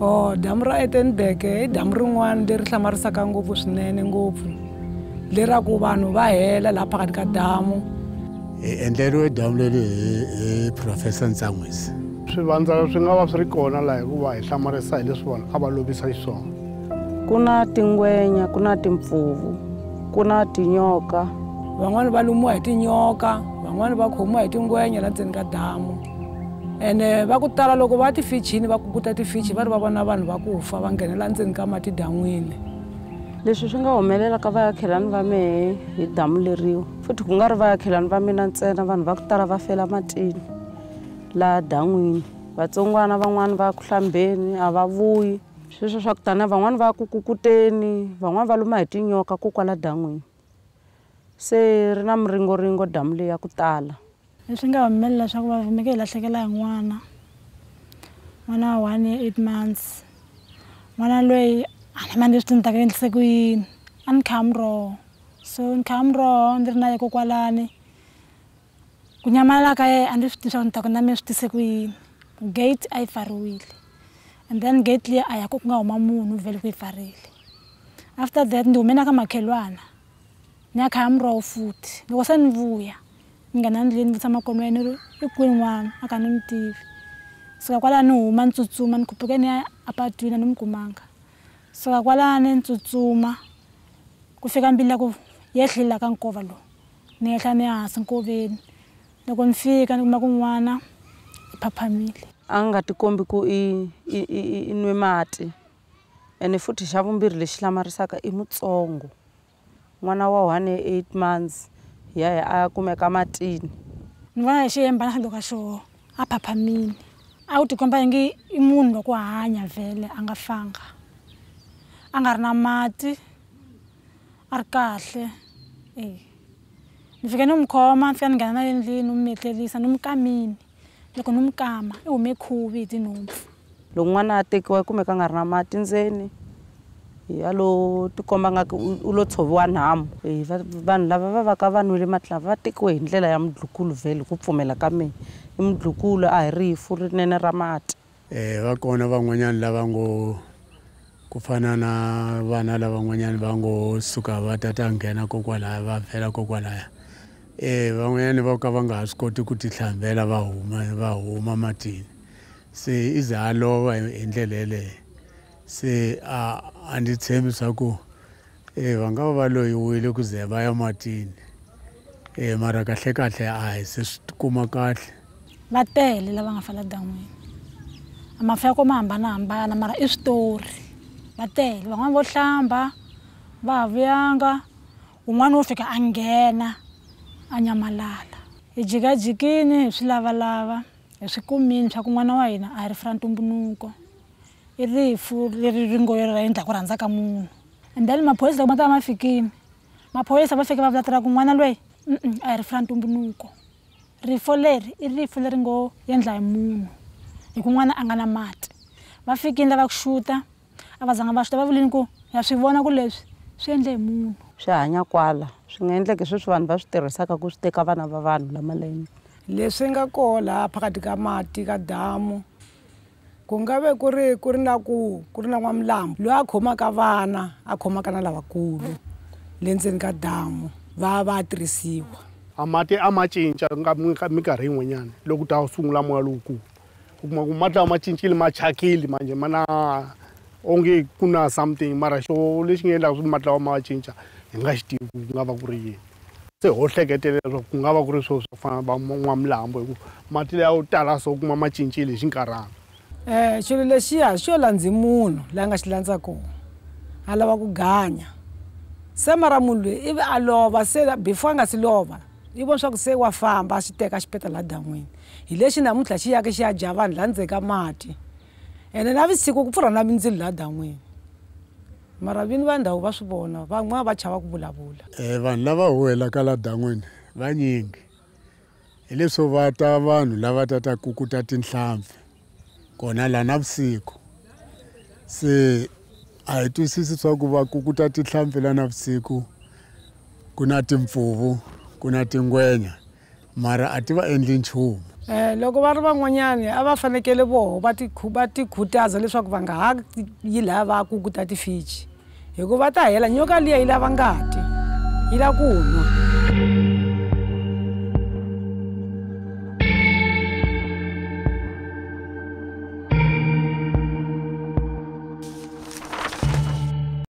oh, damu ra etenburg i damu rin'wana leri hlamarisaka ngopfu swinene ngopfu leraku vanhu va hela laha phakati ka damu hi endleriwe damu leri hi professor ntsan'wisi swivandza swi nga va swi ri kona laha hikuva hi hlamarisa hi leswi vanhu a va lovisa xiswona ku na tingwenya ku na timpfuvu ku na tinyoka van'wani va lumiwa hi tinyoka van'wani va khomiwa hi tingwenya laha ndzeni ka damu ene eh, va ku tala loko va tifichini va kukuta tifichi va ri va vona vanhu va ku fa va nghenela ndzeni ka matidan'wini leswi swi nga humelela ka vayakhelani va mehe hi damu leriwa futhi ku nga ri vayakhelani va mina ntsena vanhu va ku tala va fela matini laha dan'wini vatsongwana van'wani va ya ku hlambeni a va vuyi sweswo swa ku tani van'wani va ya ku kukuteni van'wani va luma hi tinyoka ko kwala dan'wini se ri na miringoringo damu leyi ya ku tala leswi nga humela leswaku va kumeka hi lahlekela hi n'wana n'wana wa one year eight months n'wana loyi a na mani leswi ti ni ta ka endlise ku yini a ni kha amiroho so ni kha amiroho ni ri na yekokwalani ku nyamalala ka yena a ni swi tivi swaku ni ta ku na mina swi tise ku yini gate a yi pfariwile and then gate leyi a ya ku ku nga huma munhu vhele ku yi pfarile after that ni humena ka makhelwana ni ya kha amiroho futhi loko se ni vuya nghena endlwini ndzi tshama kolweni ri i kwini n'wana a ka ni mi tivi suka kwalaya ni huma ni tsutsuma ni khuphuke ni ya apatwini a ni mi kumanga suka kwalaya ni tsutsuma ku fika mbila ku yehlila ka nkova lowu ni ehla ni hansi nkoveni loko ni fika ni kuma ku n'wana i phaphamile a nga tikombi ku i i i i nwe mati ene futhi xa vumbirhi lexi lamarisaka i mutsongo n'wana wa one eight months yaya kumeka matini nivona xiyembana xandoka xo aphaphamini a wu tikomba ingi i munhu wa ku hanya vhele a nga fanga a nga ri na mati a ri kahle e ni fike ni mu khoma ni fika ni nghena na le ndlwini ni metlelisa ni mu kamini loko ni mu kama i hume khuvi hi tinhompfu loko n'wana a tekiwa i kumeka a nga ri na mati ndzeni a lo tikomba nga ku u lo tshoviwa nhamu vanhu lava va va ka va nwile matlava va tekiwe hi ndlela ya mudlukulu vhele ku pfumela ka mina i mudlukulu a hi rifu rinene ra mati um eh, va kona van'wanyana lava ngo ku fana na vana lavan'wanyana va ngo suka va tata nghena kokwalaya va vhela kokwalaya um eh, van'wanyana va ka va nga ha swi koti ku tihlambela va huma va huma matini se i ze a lova hi ndlela yeleyo se andithembi saku um eh, vangava va loyiwile ku ze va ya matini um eh, mara kahlekahle a hi se swi tikuma kahle va tele lava nga fala dan'wini amafu ya ko ma hambanahambana mara i switori va tele van'wani vo hlamba va ha vuyanga wun'wani wo fika a nghena a nyamalala hi jikajikini hi swi lavalava hi swi kumini swa ku n'wana wa hina a ri fra ntumbunuko rifu leri ri ngo ra endla ku rhandza ka munhu and then maphoyisi loko ma ta va ma fikile maphoyisi va fike va vulatela ku n'wana lweyi a hi rifu ra ntumbunuko rifu leri i rifu leri ngo endla hi munhu hi ku n'wana a nga na mati va fikile lava ku xuta a va zanga va xuta va vulini ku ya swi vona ku leswi swi endle hi munhu swi hanya kwala swi nga endleki sweswi vanhu va swi tirhisaka ku swi teka vana va vanhu lamaleni leswi nga koho laha phakati ka mati ka damu ku nga ve ku ri ku ri na ku ku ri na n'wamilambu loyi a khomaka vana a khomaka na lavakulu le ndzeni ka damu va va tirhisiwa a mati a ma cinca ka minkarhi yin'wanyana loko ta sungula moya lowukulu u kuma ku mati lawa ma cincile ma thyakile manjhe ma na onge ku na something mara xo lexi nga endlaka swi mati lawa ma cinca hi nga xi tivi ku nga va ku ri yini se ho hleketelela leswaku ku nga va ku ri swo swo fana va n'wamilambu hi ku mati leya yo tala so u kuma ma cincile hi xinkarhana um xilo lexiya xi yo landzi munhu laha nga xi landza kona a lava ku ganya se mara munhu loyi ivi a lova se before a nga si lova i vona swa ku se wa famba a xi teka a xi peta laha dan'wini hi lexi namuntlha xi yaki xi ya dya vanhu laha ndzeni ka mati ene navusiku ku pfurha na mindzilo laha dan'wini mara vini va ndhawu va swi vona van'wana va chava ku vulavula um vanhu lava huwelaka laha dan'wini vanyingi hi leswo va ta vanhu lava ta ta kukuta tinhlampfi kona lana vusiku se a hi twisisi swa ku va ku ku ta tihlampfi la navusiku ku na timpfuvu ku na tingwenya mara a ti va endli nchumu um loko va ri van'wanyani a va fanekele voho va va ti khutaza leswaku va nga ha yi laha va kukuta tifici hikuva ta hela nyoka liya yi lava ngati yi lava ku nwa